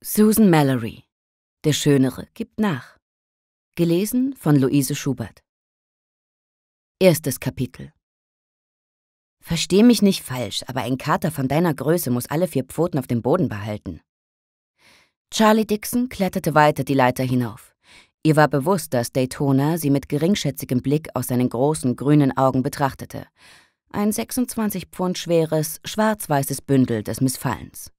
Susan Mallory, Der Schönere gibt nach. Gelesen von Luise Schubert. Erstes Kapitel. Versteh mich nicht falsch, aber ein Kater von deiner Größe muss alle vier Pfoten auf dem Boden behalten. Charlie Dixon kletterte weiter die Leiter hinauf. Ihr war bewusst, dass Daytona sie mit geringschätzigem Blick aus seinen großen grünen Augen betrachtete. Ein 26 Pfund schweres, schwarz-weißes Bündel des Missfallens.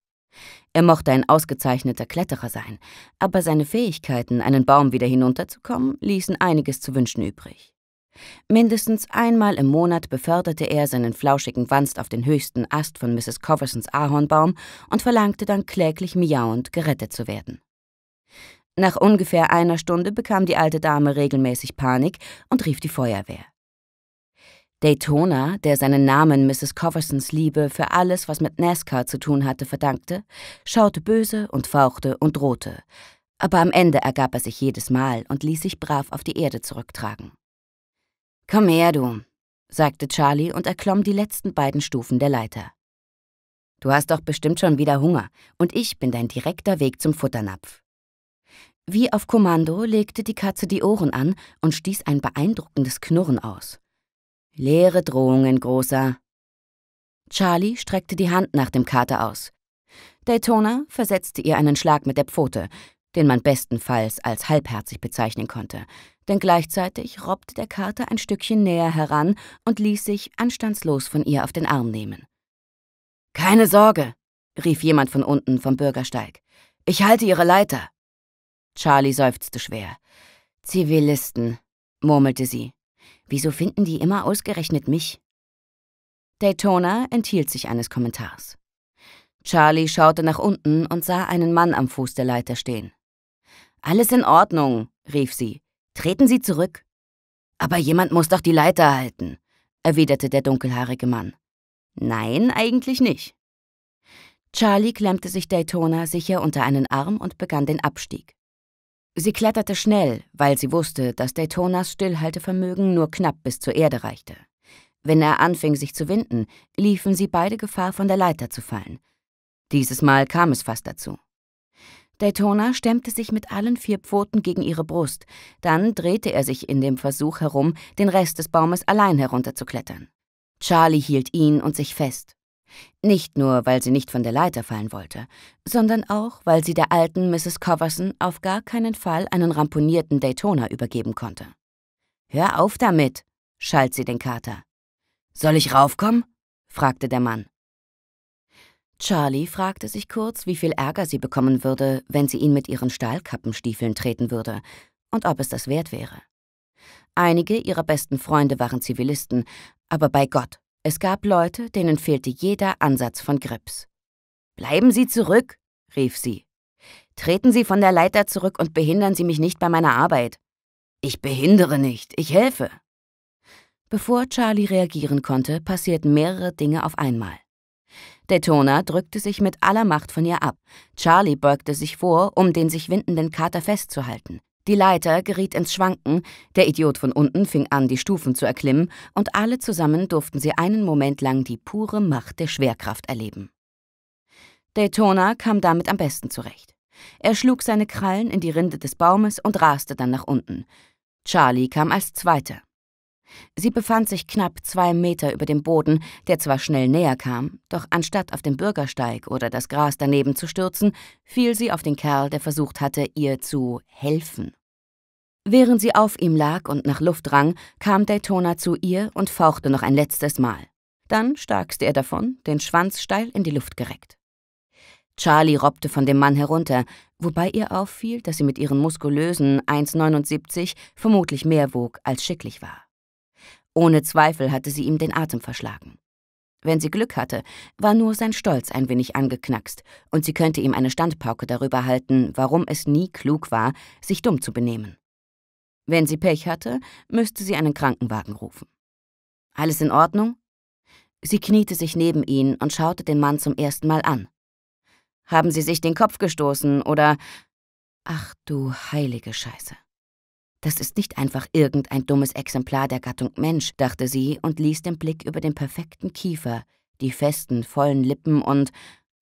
Er mochte ein ausgezeichneter Kletterer sein, aber seine Fähigkeiten, einen Baum wieder hinunterzukommen, ließen einiges zu wünschen übrig. Mindestens einmal im Monat beförderte er seinen flauschigen Wanst auf den höchsten Ast von Mrs. Coversons Ahornbaum und verlangte dann kläglich miauend, gerettet zu werden. Nach ungefähr einer Stunde bekam die alte Dame regelmäßig Panik und rief die Feuerwehr. Daytona, der seinen Namen Mrs. Coversons Liebe für alles, was mit NASCAR zu tun hatte, verdankte, schaute böse und fauchte und drohte. Aber am Ende ergab er sich jedes Mal und ließ sich brav auf die Erde zurücktragen. Komm her, du, sagte Charlie und erklomm die letzten beiden Stufen der Leiter. Du hast doch bestimmt schon wieder Hunger, und ich bin dein direkter Weg zum Futternapf. Wie auf Kommando legte die Katze die Ohren an und stieß ein beeindruckendes Knurren aus. Leere Drohungen, Großer. Charlie streckte die Hand nach dem Kater aus. Daytona versetzte ihr einen Schlag mit der Pfote, den man bestenfalls als halbherzig bezeichnen konnte, denn gleichzeitig robbte der Kater ein Stückchen näher heran und ließ sich anstandslos von ihr auf den Arm nehmen. Keine Sorge, rief jemand von unten vom Bürgersteig. Ich halte Ihre Leiter. Charlie seufzte schwer. Zivilisten, murmelte sie. Wieso finden die immer ausgerechnet mich? Daytona enthielt sich eines Kommentars. Charlie schaute nach unten und sah einen Mann am Fuß der Leiter stehen. Alles in Ordnung, rief sie. Treten Sie zurück. Aber jemand muss doch die Leiter halten, erwiderte der dunkelhaarige Mann. Nein, eigentlich nicht. Charlie klemmte sich Daytona sicher unter einen Arm und begann den Abstieg. Sie kletterte schnell, weil sie wusste, dass Daytonas Stillhaltevermögen nur knapp bis zur Erde reichte. Wenn er anfing, sich zu winden, liefen sie beide Gefahr, von der Leiter zu fallen. Dieses Mal kam es fast dazu. Daytona stemmte sich mit allen vier Pfoten gegen ihre Brust, dann drehte er sich in dem Versuch herum, den Rest des Baumes allein herunterzuklettern. Charlie hielt ihn und sich fest. Nicht nur, weil sie nicht von der Leiter fallen wollte, sondern auch, weil sie der alten Mrs. Coverson auf gar keinen Fall einen ramponierten Daytona übergeben konnte. Hör auf damit, schalt sie den Kater. Soll ich raufkommen? fragte der Mann. Charlie fragte sich kurz, wie viel Ärger sie bekommen würde, wenn sie ihn mit ihren Stahlkappenstiefeln treten würde und ob es das wert wäre. Einige ihrer besten Freunde waren Zivilisten, aber bei Gott, es gab Leute, denen fehlte jeder Ansatz von Grips. Bleiben Sie zurück, rief sie. Treten Sie von der Leiter zurück und behindern Sie mich nicht bei meiner Arbeit. Ich behindere nicht, ich helfe. Bevor Charlie reagieren konnte, passierten mehrere Dinge auf einmal. Daytona drückte sich mit aller Macht von ihr ab. Charlie beugte sich vor, um den sich windenden Kater festzuhalten. Die Leiter geriet ins Schwanken, der Idiot von unten fing an, die Stufen zu erklimmen, und alle zusammen durften sie einen Moment lang die pure Macht der Schwerkraft erleben. Daytona kam damit am besten zurecht. Er schlug seine Krallen in die Rinde des Baumes und raste dann nach unten. Charlie kam als Zweiter. Sie befand sich knapp zwei Meter über dem Boden, der zwar schnell näher kam, doch anstatt auf den Bürgersteig oder das Gras daneben zu stürzen, fiel sie auf den Kerl, der versucht hatte, ihr zu helfen. Während sie auf ihm lag und nach Luft rang, kam Daytona zu ihr und fauchte noch ein letztes Mal. Dann starkste er davon, den Schwanz steil in die Luft gereckt. Charlie robbte von dem Mann herunter, wobei ihr auffiel, dass sie mit ihren muskulösen 1,79 vermutlich mehr wog, als schicklich war. Ohne Zweifel hatte sie ihm den Atem verschlagen. Wenn sie Glück hatte, war nur sein Stolz ein wenig angeknackst, und sie könnte ihm eine Standpauke darüber halten, warum es nie klug war, sich dumm zu benehmen. Wenn sie Pech hatte, müsste sie einen Krankenwagen rufen. Alles in Ordnung? Sie kniete sich neben ihn und schaute den Mann zum ersten Mal an. Haben Sie sich den Kopf gestoßen oder... Ach du heilige Scheiße. Das ist nicht einfach irgendein dummes Exemplar der Gattung Mensch, dachte sie und ließ den Blick über den perfekten Kiefer, die festen, vollen Lippen und,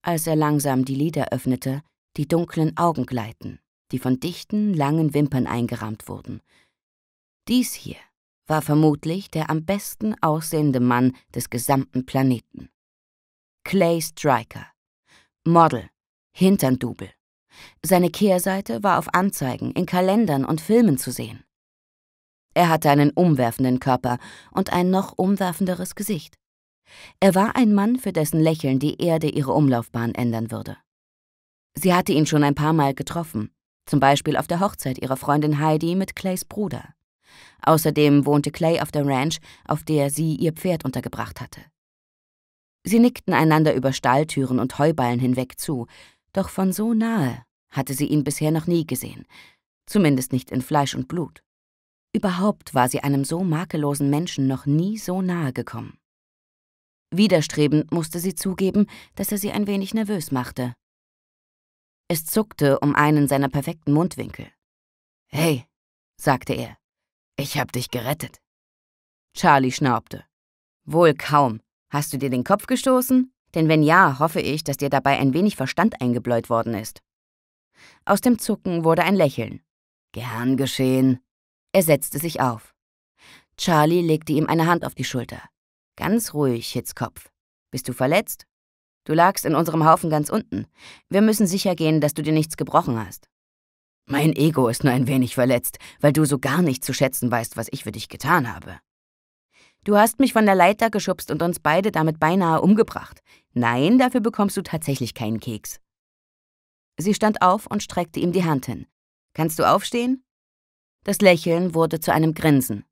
als er langsam die Lider öffnete, die dunklen Augen gleiten die von dichten, langen Wimpern eingerahmt wurden. Dies hier war vermutlich der am besten aussehende Mann des gesamten Planeten. Clay Striker. Model. Hinterndubel. Seine Kehrseite war auf Anzeigen, in Kalendern und Filmen zu sehen. Er hatte einen umwerfenden Körper und ein noch umwerfenderes Gesicht. Er war ein Mann, für dessen Lächeln die Erde ihre Umlaufbahn ändern würde. Sie hatte ihn schon ein paar Mal getroffen, zum Beispiel auf der Hochzeit ihrer Freundin Heidi mit Clays Bruder. Außerdem wohnte Clay auf der Ranch, auf der sie ihr Pferd untergebracht hatte. Sie nickten einander über Stalltüren und Heuballen hinweg zu, doch von so nahe hatte sie ihn bisher noch nie gesehen, zumindest nicht in Fleisch und Blut. Überhaupt war sie einem so makellosen Menschen noch nie so nahe gekommen. Widerstrebend musste sie zugeben, dass er sie ein wenig nervös machte, es zuckte um einen seiner perfekten Mundwinkel. Hey, sagte er, ich hab dich gerettet. Charlie schnaubte. Wohl kaum. Hast du dir den Kopf gestoßen? Denn wenn ja, hoffe ich, dass dir dabei ein wenig Verstand eingebläut worden ist. Aus dem Zucken wurde ein Lächeln. Gern geschehen. Er setzte sich auf. Charlie legte ihm eine Hand auf die Schulter. Ganz ruhig, Hitzkopf. Bist du verletzt? Du lagst in unserem Haufen ganz unten. Wir müssen sicher gehen, dass du dir nichts gebrochen hast. Mein Ego ist nur ein wenig verletzt, weil du so gar nicht zu schätzen weißt, was ich für dich getan habe. Du hast mich von der Leiter geschubst und uns beide damit beinahe umgebracht. Nein, dafür bekommst du tatsächlich keinen Keks. Sie stand auf und streckte ihm die Hand hin. Kannst du aufstehen? Das Lächeln wurde zu einem Grinsen.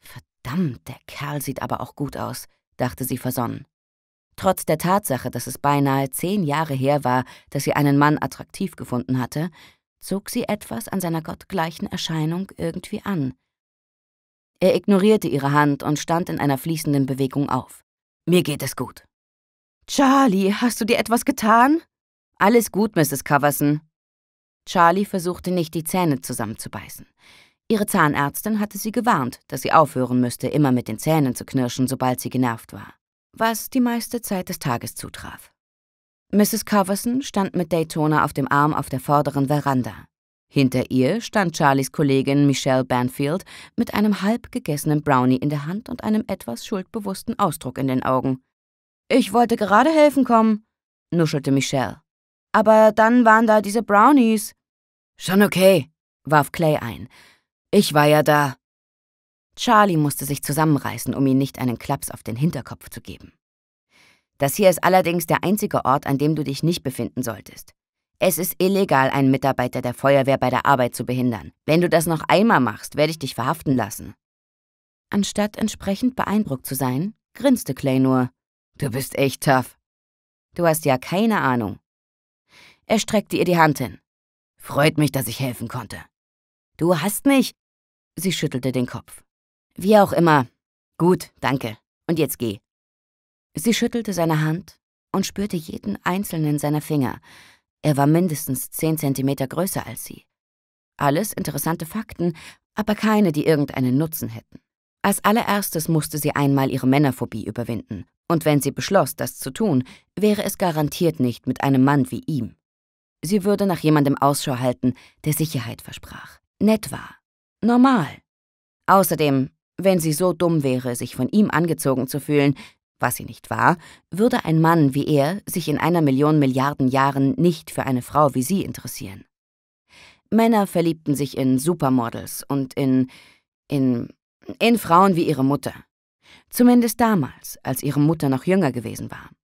Verdammt, der Kerl sieht aber auch gut aus, dachte sie versonnen. Trotz der Tatsache, dass es beinahe zehn Jahre her war, dass sie einen Mann attraktiv gefunden hatte, zog sie etwas an seiner gottgleichen Erscheinung irgendwie an. Er ignorierte ihre Hand und stand in einer fließenden Bewegung auf. Mir geht es gut. Charlie, hast du dir etwas getan? Alles gut, Mrs. Coverson. Charlie versuchte nicht, die Zähne zusammenzubeißen. Ihre Zahnärztin hatte sie gewarnt, dass sie aufhören müsste, immer mit den Zähnen zu knirschen, sobald sie genervt war was die meiste Zeit des Tages zutraf. Mrs. Coverson stand mit Daytona auf dem Arm auf der vorderen Veranda. Hinter ihr stand Charlies Kollegin Michelle Banfield mit einem halb gegessenen Brownie in der Hand und einem etwas schuldbewussten Ausdruck in den Augen. Ich wollte gerade helfen kommen, nuschelte Michelle. Aber dann waren da diese Brownies. Schon okay, warf Clay ein. Ich war ja da. Charlie musste sich zusammenreißen, um ihm nicht einen Klaps auf den Hinterkopf zu geben. Das hier ist allerdings der einzige Ort, an dem du dich nicht befinden solltest. Es ist illegal, einen Mitarbeiter der Feuerwehr bei der Arbeit zu behindern. Wenn du das noch einmal machst, werde ich dich verhaften lassen. Anstatt entsprechend beeindruckt zu sein, grinste Clay nur. Du bist echt tough. Du hast ja keine Ahnung. Er streckte ihr die Hand hin. Freut mich, dass ich helfen konnte. Du hast mich. Sie schüttelte den Kopf. Wie auch immer. Gut, danke. Und jetzt geh. Sie schüttelte seine Hand und spürte jeden einzelnen seiner Finger. Er war mindestens zehn Zentimeter größer als sie. Alles interessante Fakten, aber keine, die irgendeinen Nutzen hätten. Als allererstes musste sie einmal ihre Männerphobie überwinden, und wenn sie beschloss, das zu tun, wäre es garantiert nicht mit einem Mann wie ihm. Sie würde nach jemandem Ausschau halten, der Sicherheit versprach, nett war, normal. Außerdem wenn sie so dumm wäre, sich von ihm angezogen zu fühlen, was sie nicht war, würde ein Mann wie er sich in einer Million Milliarden Jahren nicht für eine Frau wie sie interessieren. Männer verliebten sich in Supermodels und in in in Frauen wie ihre Mutter. Zumindest damals, als ihre Mutter noch jünger gewesen war.